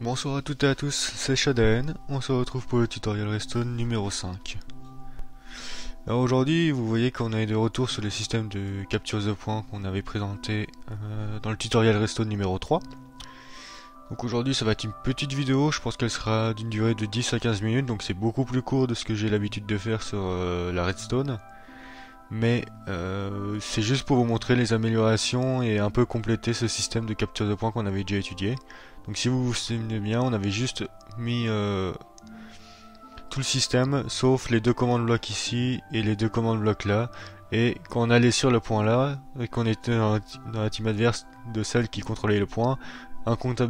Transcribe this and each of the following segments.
Bonsoir à toutes et à tous, c'est Shaden, on se retrouve pour le tutoriel Redstone numéro 5. Alors aujourd'hui, vous voyez qu'on est de retour sur le système de capture de points qu'on avait présenté euh, dans le tutoriel Redstone numéro 3. Donc aujourd'hui ça va être une petite vidéo, je pense qu'elle sera d'une durée de 10 à 15 minutes, donc c'est beaucoup plus court de ce que j'ai l'habitude de faire sur euh, la Redstone mais euh, c'est juste pour vous montrer les améliorations et un peu compléter ce système de capture de points qu'on avait déjà étudié. Donc si vous vous souvenez bien, on avait juste mis euh, tout le système, sauf les deux commandes blocs ici et les deux commandes blocs là. Et quand on allait sur le point là, et qu'on était dans la team adverse de celle qui contrôlait le point, un compte à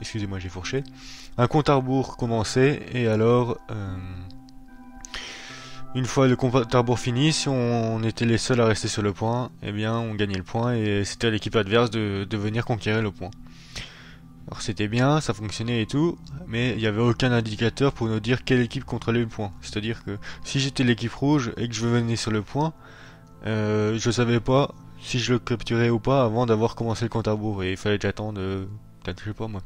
excusez-moi j'ai fourché, un compte à rebours commençait et alors... Euh, une fois le compte à rebours fini, si on était les seuls à rester sur le point, eh bien on gagnait le point et c'était à l'équipe adverse de, venir conquérir le point. Alors c'était bien, ça fonctionnait et tout, mais il n'y avait aucun indicateur pour nous dire quelle équipe contrôlait le point. C'est-à-dire que si j'étais l'équipe rouge et que je venais sur le point, je euh, je savais pas si je le capturais ou pas avant d'avoir commencé le compte à rebours et il fallait que j'attende euh, peut sais pas moi.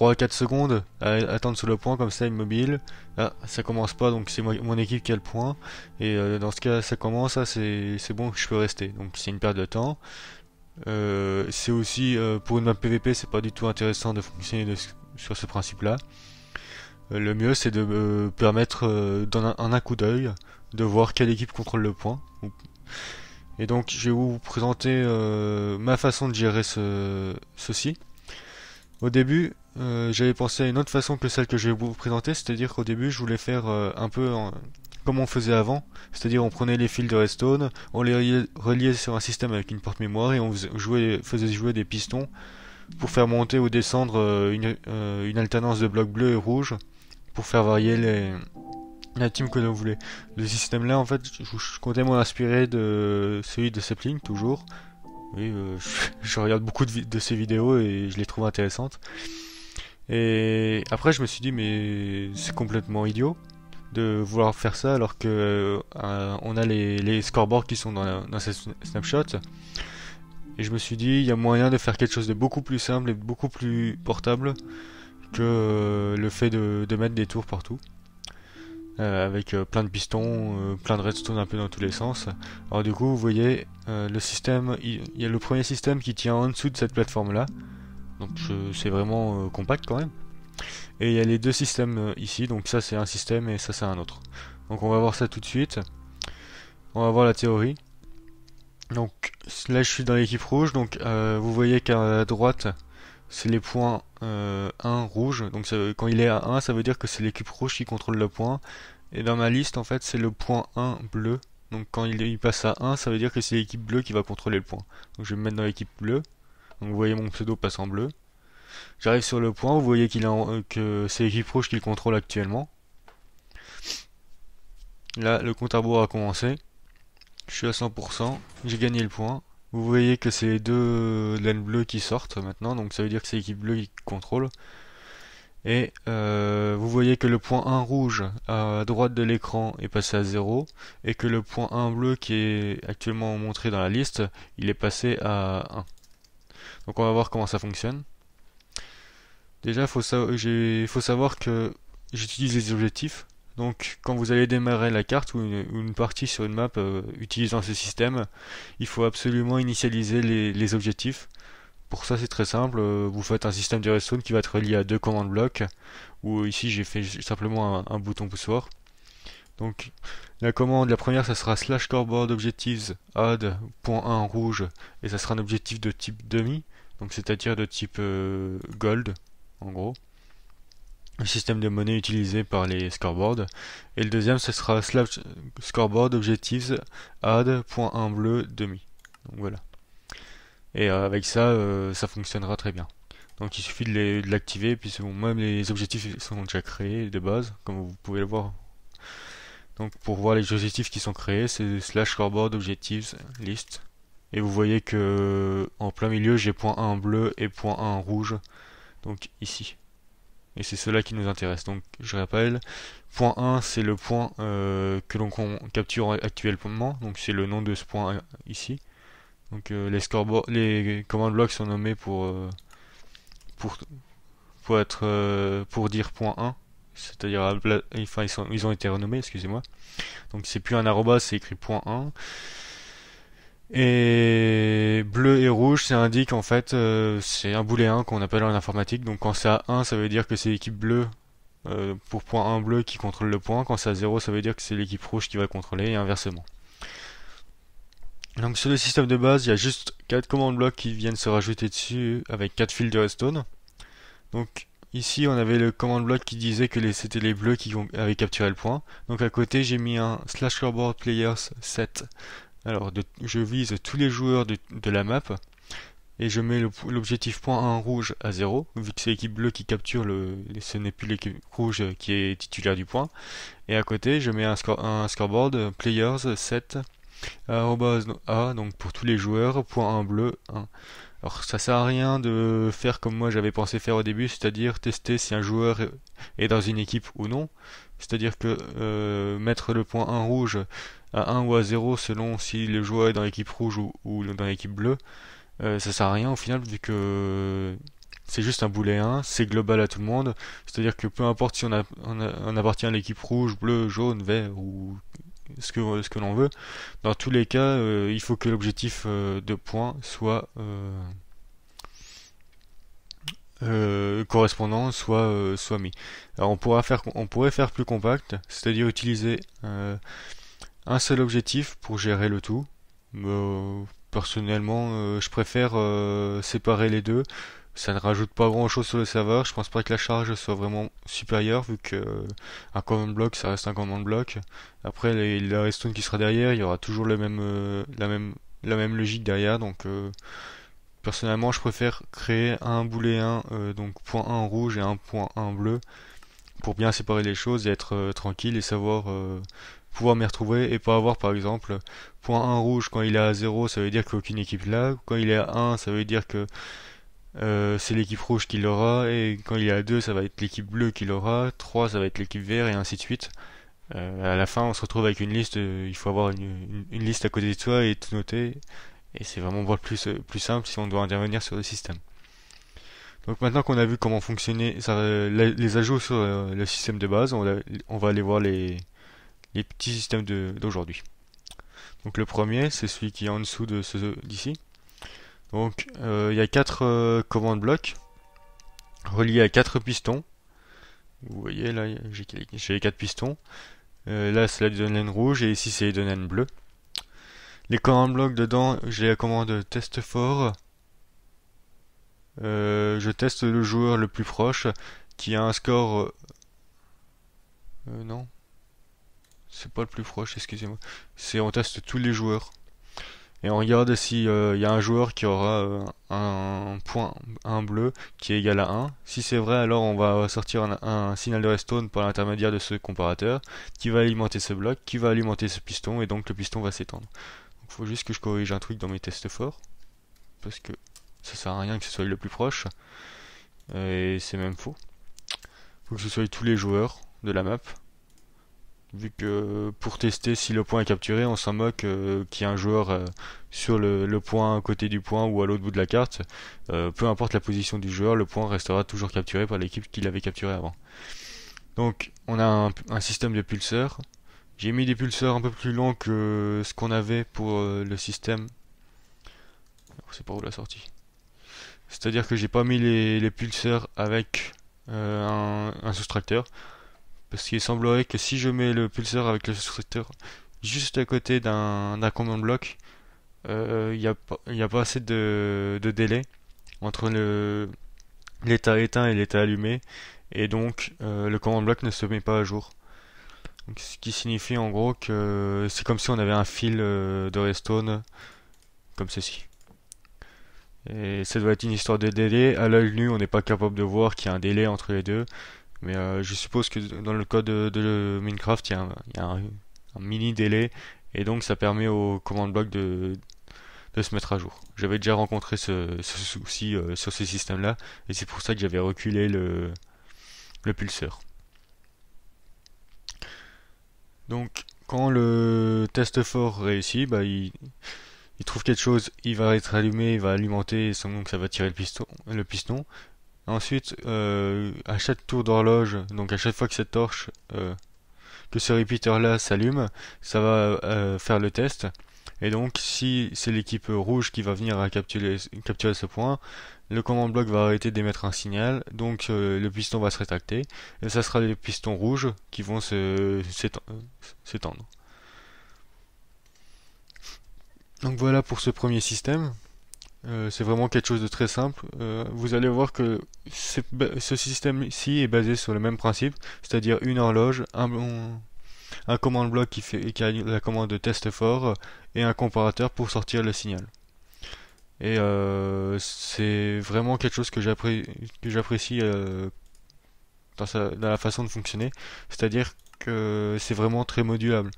3 4 secondes à attendre sur le point comme ça immobile. Ah, ça commence pas donc c'est mon équipe qui a le point et euh, dans ce cas ça commence, c'est bon, je peux rester. Donc c'est une perte de temps. Euh, c'est aussi euh, pour une map PVP, c'est pas du tout intéressant de fonctionner sur ce principe là. le mieux c'est de permettre en un, coup d'œil de voir quelle équipe contrôle le point. Et donc je vais vous présenter ma façon de gérer ce, ceci. Au début, euh, j'avais pensé à une autre façon que celle que je vais vous présenter, c'est-à-dire qu'au début je voulais faire euh, un peu comme on faisait avant, c'est-à-dire on prenait les fils de redstone, on les reliait sur un système avec une porte-mémoire et on jouait, faisait jouer des pistons pour faire monter ou descendre euh, une, alternance de blocs bleus et rouges pour faire varier les, la team que l'on voulait. Le système là en fait je, comptais m'en inspirer de celui de Sapling toujours. Oui, je, regarde beaucoup de, de ces vidéos et je les trouve intéressantes. Et après, je me suis dit, mais c'est complètement idiot de vouloir faire ça alors que euh, on a les, les, scoreboards qui sont dans, ces dans snapshot. Et je me suis dit, il y a moyen de faire quelque chose de beaucoup plus simple et beaucoup plus portable que euh, le fait de, mettre des tours partout. Euh, avec plein de pistons, plein de redstone un peu dans tous les sens. Alors du coup, vous voyez, le système, il y a le premier système qui tient en dessous de cette plateforme là. Donc euh, c'est vraiment euh, compact quand même. Et il y a les deux systèmes euh, ici, donc ça c'est un système et ça c'est un autre. Donc on va voir ça tout de suite. On va voir la théorie. Donc là je suis dans l'équipe rouge, donc vous voyez qu'à droite c'est les points 1 rouge, donc quand il est à 1 ça veut dire que c'est l'équipe rouge qui contrôle le point. Et dans ma liste en fait c'est le point 1 bleu, donc quand il passe à 1 ça veut dire que c'est l'équipe bleue qui va contrôler le point. Donc je vais me mettre dans l'équipe bleue. Donc vous voyez mon pseudo passe en bleu. J'arrive sur le point, vous voyez qu'il euh, que c'est l'équipe rouge qui le contrôle actuellement. Là, le compte à rebours a commencé. Je suis à 100%, j'ai gagné le point. Vous voyez que c'est les deux laines bleues qui sortent maintenant, donc ça veut dire que c'est l'équipe bleue qui contrôle. Et euh, vous voyez que le point 1 rouge à droite de l'écran est passé à 0 et que le point 1 bleu qui est actuellement montré dans la liste, il est passé à 1. Donc on va voir comment ça fonctionne. Déjà, faut, faut savoir que j'utilise les objectifs. Donc quand vous allez démarrer la carte ou une, partie sur une map euh, utilisant ce système, il faut absolument initialiser les, objectifs. Pour ça c'est très simple, euh, vous faites un système de redstone qui va être lié à deux commandes blocs, ou euh, ici j'ai fait simplement un, bouton poussoir. Donc la commande, la première ça sera slash coreboard objectives add.1 rouge, et ça sera un objectif de type demi donc c'est-à-dire de type euh, gold en gros le système de monnaie utilisé par les scoreboards. Et le deuxième, ce sera slash scoreboard objectives add bleu demi. Donc voilà. Et euh, avec ça, euh, ça fonctionnera très bien. Donc il suffit de l'activer, puis même les objectifs sont déjà créés de base, comme vous pouvez le voir. Donc pour voir les objectifs qui sont créés, c'est slash scoreboard objectives list et vous voyez que en plein milieu j'ai point 1 bleu et point 1 rouge donc ici et c'est cela qui nous intéresse donc je rappelle point 1 c'est le point euh, que l'on capture actuellement donc c'est le nom de ce point euh, ici donc euh, les scoreboard les commandes blocs sont nommés pour pour pour être pour dire point 1 c'est-à-dire enfin ils, sont, ils ont été renommés excusez-moi donc c'est plus un arroba c'est écrit point 1 et bleu et rouge, ça indique en fait, euh, c'est un booléen qu'on appelle en informatique. Donc quand c'est à 1, ça veut dire que c'est l'équipe bleue euh, pour point 1 bleu qui contrôle le point. Quand c'est à 0, ça veut dire que c'est l'équipe rouge qui va contrôler et inversement. Donc sur le système de base, il y a juste 4 commandes blocs qui viennent se rajouter dessus avec 4 fils de redstone. Donc ici, on avait le command block qui disait que c'était les bleus qui avaient capturé le point. Donc à côté, j'ai mis un slash scoreboard players set. Alors, je vise tous les joueurs de, la map et je mets l'objectif point 1 rouge à 0, vu que c'est l'équipe bleue qui capture le. ce n'est plus l'équipe rouge qui est titulaire du point. Et à côté, je mets un, score, un scoreboard players 7 A, donc pour tous les joueurs, point 1 bleu 1. Alors ça sert à rien de faire comme moi j'avais pensé faire au début, c'est-à-dire tester si un joueur est dans une équipe ou non. C'est-à-dire que euh, mettre le point 1 rouge à 1 ou à 0 selon si le joueur est dans l'équipe rouge ou, dans l'équipe bleue, euh, ça sert à rien au final vu que c'est juste un boulet 1, c'est global à tout le monde. C'est-à-dire que peu importe si on, on, appartient à l'équipe rouge, bleue, jaune, vert ou ce que, l'on veut, dans tous les cas, euh, il faut que l'objectif de points soit... Euh, correspondant soit, euh, soit mis. Alors on, pourra faire, on pourrait faire plus compact, c'est-à-dire utiliser euh, un seul objectif pour gérer le tout. Mais, personnellement, je préfère séparer les deux. Ça ne rajoute pas grand-chose sur le serveur. Je pense pas que la charge soit vraiment supérieure vu que un command block ça reste un command block. Après les, la redstone qui sera derrière, il y aura toujours le même, la même la même logique derrière donc Personnellement, je préfère créer un boulet 1, euh, donc point 1 rouge et un point 1 bleu, pour bien séparer les choses et être euh, tranquille et savoir euh, pouvoir m'y retrouver et pas avoir par exemple point 1 rouge quand il est à 0, ça veut dire qu'aucune équipe là, quand il est à 1, ça veut dire que c'est l'équipe rouge qui l'aura, et quand il est à 2, ça va être l'équipe bleue qui l'aura, 3, ça va être l'équipe vert, et ainsi de suite. à la fin, on se retrouve avec une liste, il faut avoir une, une liste à côté de soi et tout noter. Et c'est vraiment plus, euh, plus simple si on doit intervenir sur le système. Donc maintenant qu'on a vu comment fonctionnaient euh, les ajouts sur euh, le système de base, on, va aller voir les, petits systèmes d'aujourd'hui. Donc le premier, c'est celui qui est en dessous de ce d'ici. Donc il y a quatre commandes blocs reliés à quatre pistons. Vous voyez là, j'ai les quatre pistons. là, c'est la donne rouge et ici, c'est la donne bleue. Les commandes blocs dedans, j'ai la commande test fort. Euh, je teste le joueur le plus proche qui a un score. Euh, euh, non, c'est pas le plus proche, excusez-moi. C'est on teste tous les joueurs et on regarde si il y a un joueur qui aura un point, un bleu qui est égal à 1. Si c'est vrai, alors on va sortir un, signal de redstone par l'intermédiaire de ce comparateur qui va alimenter ce bloc, qui va alimenter ce piston et donc le piston va s'étendre. Faut juste que je corrige un truc dans mes tests forts. Parce que ça sert à rien que ce soit le plus proche. Et c'est même faux. Faut que ce soit tous les joueurs de la map. Vu que pour tester si le point est capturé, on s'en moque euh, qu'il y a un joueur euh, sur le, point à côté du point ou à l'autre bout de la carte. Euh, peu importe la position du joueur, le point restera toujours capturé par l'équipe qui l'avait capturé avant. Donc on a un, un système de pulseurs j'ai mis des pulseurs un peu plus longs que ce qu'on avait pour euh, le système. Oh, c'est pas la sortie. C'est-à-dire que j'ai pas mis les, pulseurs avec euh, un, soustracteur. Parce qu'il semblerait que si je mets le pulseur avec le soustracteur juste à côté d'un command block, il euh, n'y a, pas assez de, délai entre l'état éteint et l'état allumé. Et donc le command block ne se met pas à jour ce qui signifie en gros que c'est comme si on avait un fil euh, de redstone comme ceci. Et ça doit être une histoire de délai. À l'œil nu, on n'est pas capable de voir qu'il y a un délai entre les deux. Mais euh, je suppose que dans le code de, Minecraft, il y a, un, mini délai. Et donc ça permet au command block de, se mettre à jour. J'avais déjà rencontré ce, souci euh, sur ce système-là. Et c'est pour ça que j'avais reculé le pulseur. Donc quand le test fort réussit, bah, il, trouve quelque chose, il va être allumé, il va alimenter, donc ça va tirer le piston. Le piston. Ensuite, euh, à chaque tour d'horloge, donc à chaque fois que cette torche, euh, que ce repeater-là s'allume, ça va euh, faire le test. Et donc, si c'est l'équipe rouge qui va venir à capturer ce point, le command block va arrêter d'émettre un signal, donc euh, le piston va se rétracter, et ça sera les pistons rouges qui vont s'étendre. Donc voilà pour ce premier système. Euh, c'est vraiment quelque chose de très simple. Euh, vous allez voir que ce, système-ci est basé sur le même principe, c'est-à-dire une horloge, un, un command block qui, fait, qui a la commande de test fort et un comparateur pour sortir le signal. Et euh, c'est vraiment quelque chose que j'apprécie euh, dans, dans la façon de fonctionner. C'est-à-dire que c'est vraiment très modulable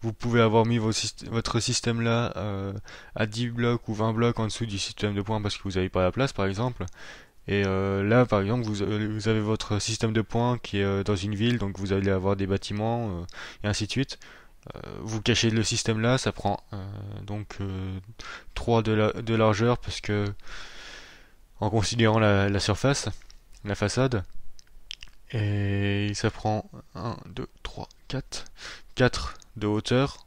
vous pouvez avoir mis vos votre système là euh, à 10 blocs ou 20 blocs en dessous du système de points parce que vous n'avez pas la place par exemple. Et là par exemple vous, avez votre système de points qui est dans une ville donc vous allez avoir des bâtiments et ainsi de suite. Euh, vous cachez le système là, ça prend euh, donc 3 euh, de, de, largeur parce que en considérant la, surface, la façade, et ça prend 1, 2, 3, 4, 4 de hauteur.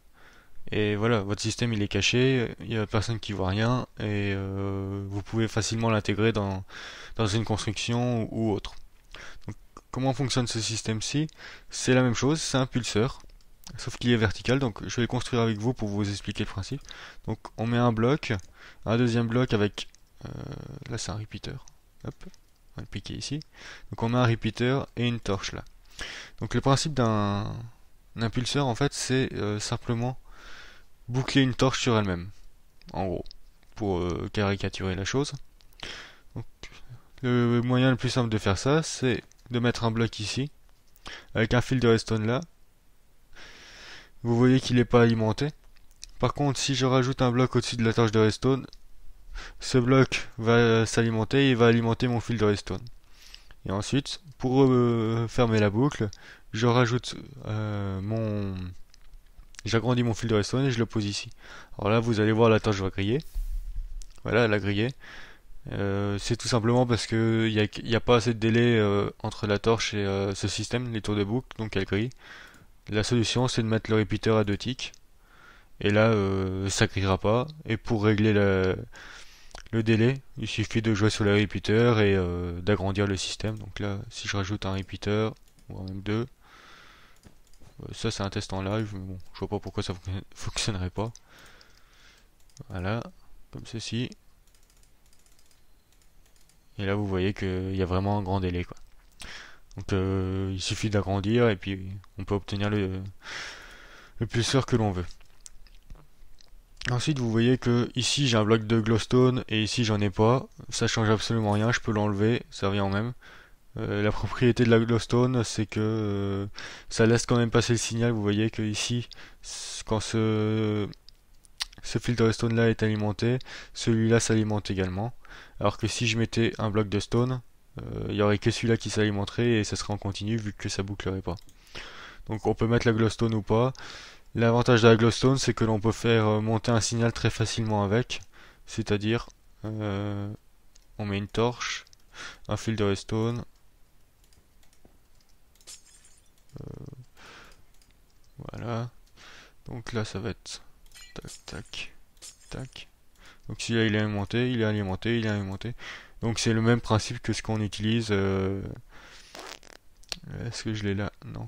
Et voilà, votre système il est caché, il n'y a personne qui voit rien, et vous pouvez facilement l'intégrer dans, une construction ou, autre. comment fonctionne ce système-ci C'est la même chose, c'est un pulseur sauf qu'il est vertical, donc je vais le construire avec vous pour vous expliquer le principe. Donc on met un bloc, un deuxième bloc avec, euh, là c'est un repeater, hop, on va le piquer ici. Donc on met un repeater et une torche là. Donc le principe d'un impulseur en fait c'est euh, simplement boucler une torche sur elle-même, en gros, pour euh, caricaturer la chose. le moyen le plus simple de faire ça c'est de mettre un bloc ici, avec un fil de redstone là, vous voyez qu'il n'est pas alimenté. Par contre, si je rajoute un bloc au-dessus de la torche de redstone, ce bloc va s'alimenter et va alimenter mon fil de redstone. Et ensuite, pour euh, fermer la boucle, je rajoute euh, mon... J'agrandis mon fil de redstone et je le pose ici. Alors là, vous allez voir, la torche va griller. Voilà, elle a grillé. Euh, c'est tout simplement parce qu'il n'y a, y a, pas assez de délai entre la torche et ce système, les tours de boucle, donc elle grille. La solution c'est de mettre le repeater à deux tics Et là, euh, ça criera pas. Et pour régler le délai, il suffit de jouer sur le repeater et euh, d'agrandir le système. Donc là, si je rajoute un repeater, ou même deux, euh, ça c'est un test en live, mais bon, je vois pas pourquoi ça fonctionnerait pas. Voilà, comme ceci. Et là, vous voyez qu'il y a vraiment un grand délai, quoi. Donc euh, il suffit d'agrandir et puis on peut obtenir le, le pulseur que l'on veut. Ensuite vous voyez que ici j'ai un bloc de glowstone et ici j'en ai pas. Ça change absolument rien, je peux l'enlever, ça vient en même. Euh, la propriété de la glowstone c'est que euh, ça laisse quand même passer le signal. Vous voyez que ici quand ce, ce filtre de stone là est alimenté, celui-là s'alimente également. Alors que si je mettais un bloc de stone, il euh, n'y aurait que celui-là qui s'alimenterait et ça serait en continu vu que ça bouclerait pas. Donc on peut mettre la glowstone ou pas. L'avantage de la glowstone c'est que l'on peut faire euh, monter un signal très facilement avec. C'est-à-dire euh, on met une torche, un fil de redstone. voilà. Donc là ça va être tac tac tac. Donc celui-là il est alimenté, il est alimenté, il est alimenté. Donc c'est le même principe que ce qu'on utilise. Euh, est-ce que je l'ai là Non.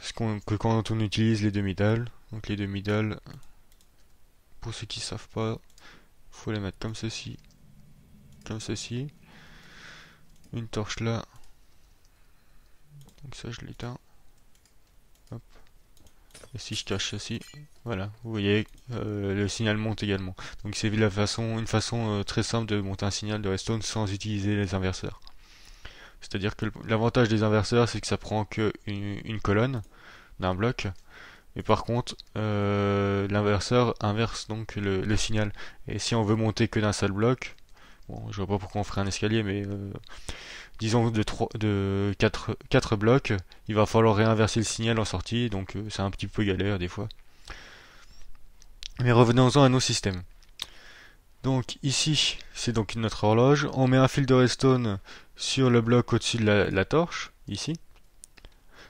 Ce qu'on, que quand on utilise les demi-dalles. Donc les demi-dalles. pour ceux qui savent pas, faut les mettre comme ceci, comme ceci. Une torche là. Donc ça je l'éteins. Et si je cache ceci, voilà, vous voyez, euh, le signal monte également. Donc c'est la façon, une façon euh, très simple de monter un signal de redstone sans utiliser les inverseurs. C'est-à-dire que l'avantage des inverseurs, c'est que ça prend que une, colonne d'un bloc. et par contre, euh, l'inverseur inverse donc le, signal. Et si on veut monter que d'un seul bloc, Bon, je vois pas pourquoi on ferait un escalier, mais euh, disons de, de 4, blocs, il va falloir réinverser le signal en sortie, donc euh, c'est un petit peu galère des fois. Mais revenons-en à nos systèmes. Donc ici, c'est donc notre horloge. On met un fil de redstone sur le bloc au-dessus de la, torche, ici.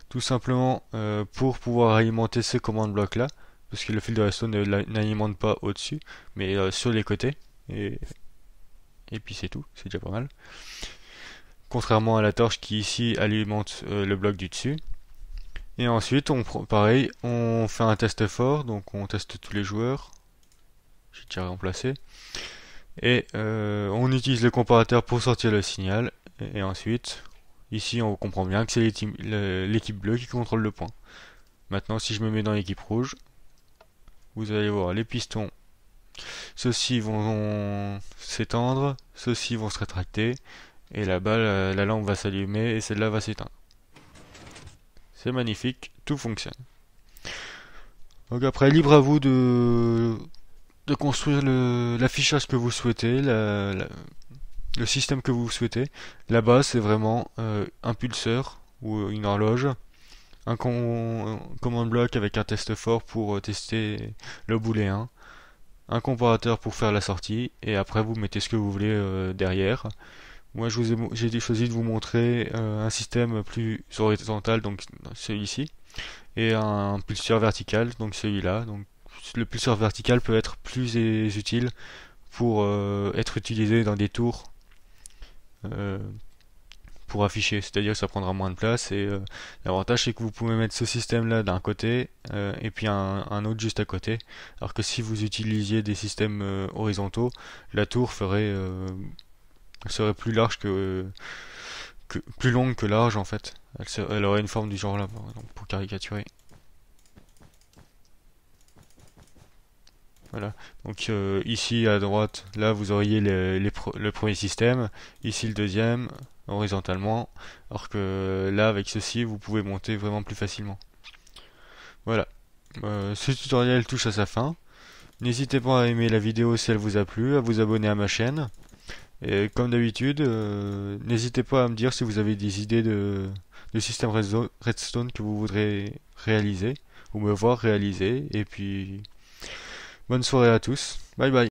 Tout simplement euh, pour pouvoir alimenter ce commandes bloc là, parce que le fil de redstone n'alimente pas au-dessus, mais sur les côtés. Et et puis c'est tout, c'est déjà pas mal. Contrairement à la torche qui ici alimente euh, le bloc du dessus. Et ensuite, on pareil, on fait un test fort, donc on teste tous les joueurs. J'ai déjà remplacé. Et euh, on utilise le comparateur pour sortir le signal. et ensuite, ici on comprend bien que c'est l'équipe bleue qui contrôle le point. Maintenant, si je me mets dans l'équipe rouge, vous allez voir les pistons ceux-ci vont s'étendre, ceux-ci vont se rétracter, et là-bas la, lampe va s'allumer et celle-là va s'éteindre. C'est magnifique, tout fonctionne. Donc après, libre à vous de, construire l'affichage que vous souhaitez, le système que vous souhaitez. Là-bas, c'est vraiment euh, un pulseur ou euh, une horloge, un, un command block avec un test fort pour euh, tester le booléen, un comparateur pour faire la sortie et après vous mettez ce que vous voulez euh, derrière. Moi je vous j'ai choisi de vous montrer euh, un système plus horizontal donc celui-ci et un pulseur vertical donc celui-là. Donc le pulseur vertical peut être plus utile pour euh, être utilisé dans des tours pour afficher, c'est-à-dire que ça prendra moins de place. Et euh, l'avantage c'est que vous pouvez mettre ce système-là d'un côté euh, et puis un, autre juste à côté. Alors que si vous utilisiez des systèmes euh, horizontaux, la tour ferait serait plus large que, plus longue que large en fait. Elle, aurait une forme du genre là, pour caricaturer. Voilà. Donc ici à droite, là vous auriez les, le premier système, ici le deuxième, horizontalement, alors que là avec ceci vous pouvez monter vraiment plus facilement. Voilà, euh, ce tutoriel touche à sa fin. N'hésitez pas à aimer la vidéo si elle vous a plu, à vous abonner à ma chaîne. Et comme d'habitude, euh, n'hésitez pas à me dire si vous avez des idées de, de système redstone que vous voudrez réaliser ou me voir réaliser. Et puis, bonne soirée à tous. Bye bye.